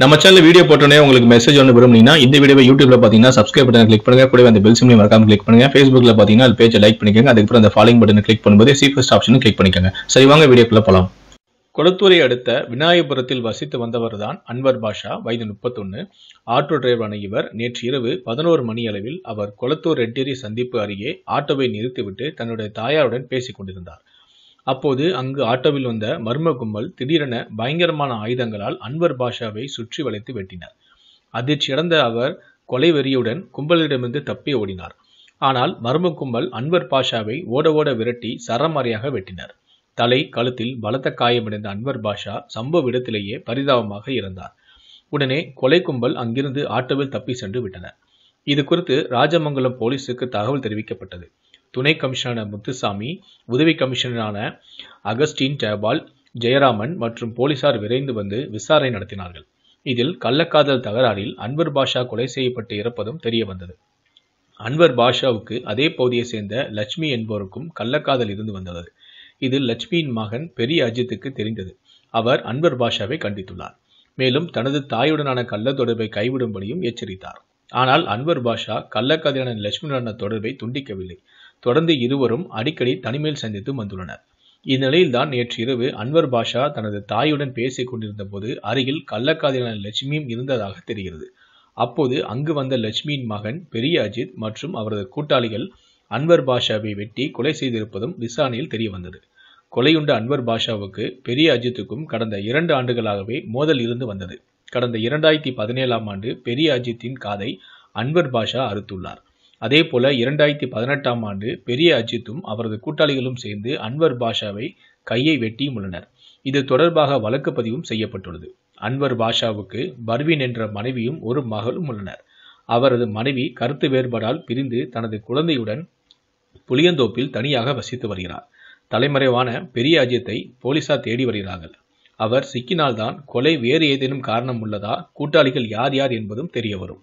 நம்ம channel video போட்டோன்னே உங்களுக்கு மெசேஜ் ஒன்று விரும்புனீங்கன்னா இந்த வீடியோ யூடியூப்ல பார்த்தீங்கன்னா சப்ஸ்கிரைப் பட்டன் கிளிக் பண்ணுங்க கூட அந்த பெல் சிம்லையும் மறக்காம கிளிக் பண்ணுங்க ஃபேஸ்புக்ல பார்த்தீங்கன்னா அது பேஜை லைக் பண்ணிக்கோங்க அதுக்கப்புறம் அந்த ஃபாலோயிங் பட்டன் கிளிக் பண்ணும்போது சீஃபஸ்ட் ஆப்ஷனும் கிளிக் பண்ணிக்கோங்க சரி வாங்க வீடியோக்குள்ள போகலாம் கொளத்தூரை அடுத்த விநாயகபுரத்தில் வசித்து வந்தவர் தான் அன்வர் பாஷா வயது முப்பத்தொன்னு ஆட்டோ டிரைவரான இவர் நேற்று இரவு பதினோரு மணி அளவில் அவர் கொளத்தூர் ரெட்டேரி சந்திப்பு அருகே ஆட்டோவை நிறுத்திவிட்டு தன்னுடைய தாயாருடன் பேசிக் கொண்டிருந்தார் அப்போது அங்கு ஆட்டோவில் வந்த மர்ம கும்பல் திடீரென பயங்கரமான ஆயுதங்களால் அன்வர் பாஷாவை சுற்றி வளைத்து வெட்டினார் அதிர்ச்சியடைந்த அவர் கொலை வெறியுடன் கும்பலிடமிருந்து தப்பி ஓடினார் ஆனால் மர்ம கும்பல் அன்வர் பாஷாவை ஓட ஓட விரட்டி சரமாரியாக வெட்டினார் தலை கழுத்தில் பலத்த காயமடைந்த அன்வர் பாஷா சம்பவ இடத்திலேயே பரிதாபமாக இருந்தார் உடனே கொலை கும்பல் அங்கிருந்து ஆட்டோவில் தப்பி சென்று விட்டனர் இது குறித்து ராஜமங்கலம் போலீசுக்கு தகவல் தெரிவிக்கப்பட்டது துணை கமிஷனர் முத்துசாமி உதவி கமிஷனரான அகஸ்டின் ஜெயபால் ஜெயராமன் மற்றும் போலீசார் விரைந்து வந்து விசாரணை நடத்தினார்கள் இதில் கள்ளக்காதல் தகராறில் அன்வர் பாஷா கொலை செய்யப்பட்டு இறப்பதும் தெரிய வந்தது அன்வர் பாஷாவுக்கு அதே பகுதியை சேர்ந்த லட்சுமி என்பவருக்கும் கள்ளக்காதல் இருந்து வந்தது இது லட்சுமியின் மகன் பெரிய அஜித்துக்கு தெரிந்தது அவர் அன்வர் பாஷாவை கண்டித்துள்ளார் மேலும் தனது தாயுடனான கள்ள தொடர்பை கைவிடும்படியும் எச்சரித்தார் ஆனால் அன்வர் பாஷா கள்ளக்காதலான லட்சுமியுடனான தொடர்பை துண்டிக்கவில்லை தொடர்ந்து இருவரும் அடிக்கடி தனிமையில் சந்தித்து வந்துள்ளனர் இந்நிலையில்தான் நேற்று இரவு அன்வர் பாஷா தனது தாயுடன் பேசிக் கொண்டிருந்த போது அருகில் கள்ளக்காதலான லட்சுமியும் இருந்ததாக தெரிகிறது அப்போது அங்கு வந்த லட்சுமியின் மகன் பெரிய அஜித் மற்றும் அவரது கூட்டாளிகள் அன்வர் பாஷாவை வெட்டி கொலை செய்திருப்பதும் விசாரணையில் தெரியவந்தது கொலையுண்ட அன்வர் பாஷாவுக்கு பெரிய அஜித்துக்கும் கடந்த இரண்டு ஆண்டுகளாகவே மோதல் இருந்து வந்தது கடந்த இரண்டாயிரத்தி பதினேழாம் ஆண்டு பெரிய அஜித்தின் காதை அன்வர் பாஷா அறுத்துள்ளார் அதே போல இரண்டாயிரத்தி பதினெட்டாம் ஆண்டு பெரிய அஜித்தும் அவரது கூட்டாளிகளும் சேர்ந்து அன்வர் பாஷாவை கையை வெட்டியும் உள்ளனர் இது தொடர்பாக வழக்கு பதிவும் செய்யப்பட்டுள்ளது அன்வர் பாஷாவுக்கு பர்வின் என்ற மனைவியும் ஒரு மகளும் உள்ளனர் அவரது மனைவி கருத்து வேறுபாடால் பிரிந்து தனது குழந்தையுடன் புளியந்தோப்பில் தனியாக வசித்து வருகிறார் தலைமறைவான பெரிய அஜித்தை போலீசார் தேடி வருகிறார்கள் அவர் சிக்கினால்தான் கொலை வேறு ஏதேனும் காரணம் உள்ளதா கூட்டாளிகள் யார் யார் என்பதும் தெரிய வரும்